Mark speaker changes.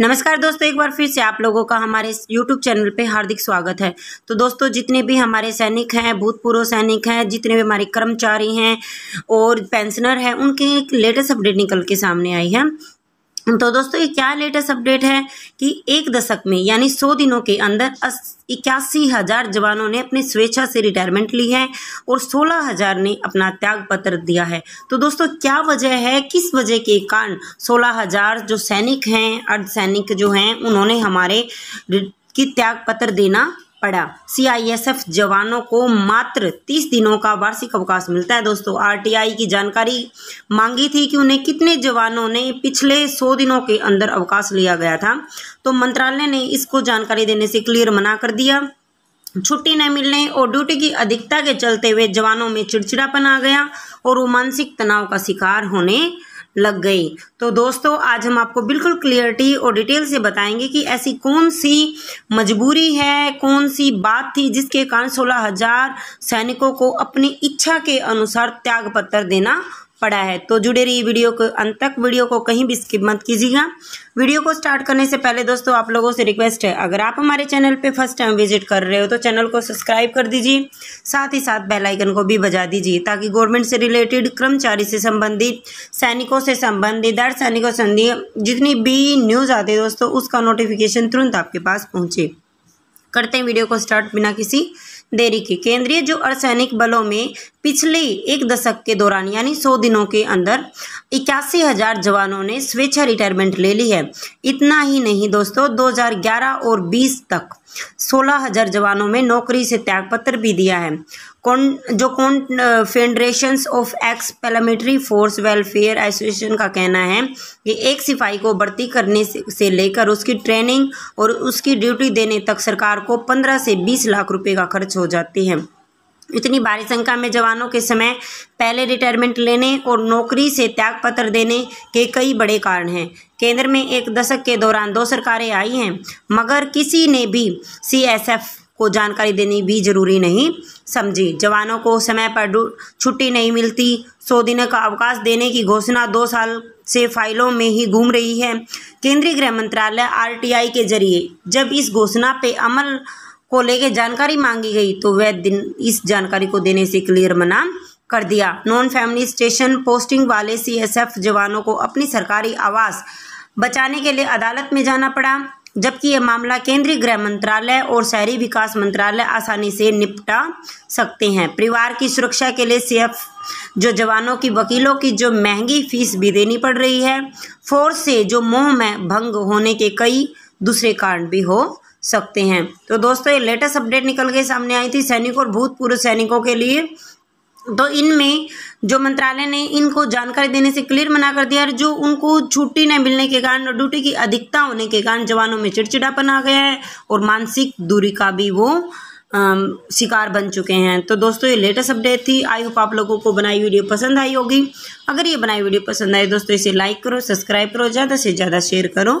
Speaker 1: नमस्कार दोस्तों एक बार फिर से आप लोगों का हमारे यूट्यूब चैनल पे हार्दिक स्वागत है तो दोस्तों जितने भी हमारे सैनिक हैं भूतपूर्व सैनिक हैं जितने भी हमारे कर्मचारी हैं और पेंशनर हैं उनके एक लेटेस्ट अपडेट निकल के सामने आई है तो दोस्तों ये क्या लेटेस्ट अपडेट है कि एक दशक में यानी सौ दिनों के अंदर इक्यासी हज़ार जवानों ने अपनी स्वेच्छा से रिटायरमेंट ली है और सोलह हज़ार ने अपना त्याग पत्र दिया है तो दोस्तों क्या वजह है किस वजह के कारण सोलह हज़ार जो सैनिक हैं अर्धसैनिक जो हैं उन्होंने हमारे की त्याग पत्र देना पड़ा सीआईएसएफ जवानों को मात्र तीस दिनों का वार्षिक अवकाश मिलता है दोस्तों आरटीआई की जानकारी मांगी थी कि उन्हें कितने जवानों ने पिछले सौ दिनों के अंदर अवकाश लिया गया था तो मंत्रालय ने इसको जानकारी देने से क्लियर मना कर दिया छुट्टी न मिलने और ड्यूटी की अधिकता के चलते हुए जवानों में चिड़चिड़ापन आ गया और वो मानसिक तनाव का शिकार होने लग गई तो दोस्तों आज हम आपको बिल्कुल क्लियरिटी और डिटेल से बताएंगे कि ऐसी कौन सी मजबूरी है कौन सी बात थी जिसके कारण सोलह हजार सैनिकों को अपनी इच्छा के अनुसार त्याग पत्र देना पड़ा है तो जुड़े रहिए वीडियो को अंत तक वीडियो को कहीं भी स्किप मत कीजिएगा वीडियो को स्टार्ट करने से पहले दोस्तों आप लोगों से रिक्वेस्ट है अगर आप हमारे चैनल पे फर्स्ट टाइम विजिट कर रहे हो तो चैनल को सब्सक्राइब कर दीजिए साथ ही साथ बेल आइकन को भी बजा दीजिए ताकि गवर्नमेंट से रिलेटेड कर्मचारी से संबंधित सैनिकों से संबंधित दर सैनिकों से संबंधित जितनी भी न्यूज़ आते है दोस्तों उसका नोटिफिकेशन तुरंत आपके पास पहुँचे करते हैं वीडियो को स्टार्ट बिना किसी देरी की केंद्रीय जो अर्धसैनिक बलों में पिछले एक दशक के दौरान यानी सौ दिनों के अंदर इक्यासी हजार जवानों ने स्वेच्छा रिटायरमेंट ले ली है इतना ही नहीं दोस्तों 2011 और 20 तक सोलह हजार जवानों में नौकरी से पत्र भी दिया है कौन जो कौन federation of ex paramilitary force welfare association का कहना है कि एक सिपाही को भर्ती करने से लेकर उसकी ट्रेनिंग और उसकी ड्यूटी देने तक सरकार को पंद्रह से बीस लाख रुपए का खर्च हो हो जाती है इतनी भारी संख्या में जवानों के समय पहले रिटायरमेंट लेने और नौकरी से त्याग पत्र देने के कई बड़े कारण हैं केंद्र में एक दशक के दौरान दो सरकारें आई हैं मगर किसी ने भी सीएसएफ को जानकारी देनी भी जरूरी नहीं समझी जवानों को समय पर छुट्टी नहीं मिलती सौ दिन का अवकाश देने की घोषणा दो साल से फाइलों में ही घूम रही है केंद्रीय गृह मंत्रालय आर के जरिए जब इस घोषणा पर अमल को लेके जानकारी मांगी गई तो वह दिन इस जानकारी को देने से क्लियर मना कर दिया नॉन फैमिली स्टेशन पोस्टिंग वाले सीएसएफ जवानों को अपनी सरकारी आवास बचाने के लिए अदालत में जाना पड़ा जबकि यह मामला केंद्रीय गृह मंत्रालय और शहरी विकास मंत्रालय आसानी से निपटा सकते हैं परिवार की सुरक्षा के लिए सीएफ जो जवानों की वकीलों की जो महंगी फीस भी देनी पड़ रही है फोर्स से जो मोह में भंग होने के कई दूसरे कारण भी हो सकते हैं तो दोस्तों ये लेटेस्ट अपडेट निकल के सामने आई थी सैनिक और भूतपूर्व सैनिकों के लिए तो इनमें जो मंत्रालय ने इनको जानकारी देने से क्लियर मना कर दिया और जो उनको छुट्टी न मिलने के कारण ड्यूटी की अधिकता होने के कारण जवानों में चिड़चिड़ापन आ गया है और मानसिक दूरी का भी वो शिकार बन चुके हैं तो दोस्तों ये लेटेस्ट अपडेट थी आई होप आप लोगों को बनाई वीडियो पसंद आई होगी अगर ये बनाई वीडियो पसंद आई दोस्तों इसे लाइक करो सब्सक्राइब करो ज़्यादा से ज़्यादा शेयर करो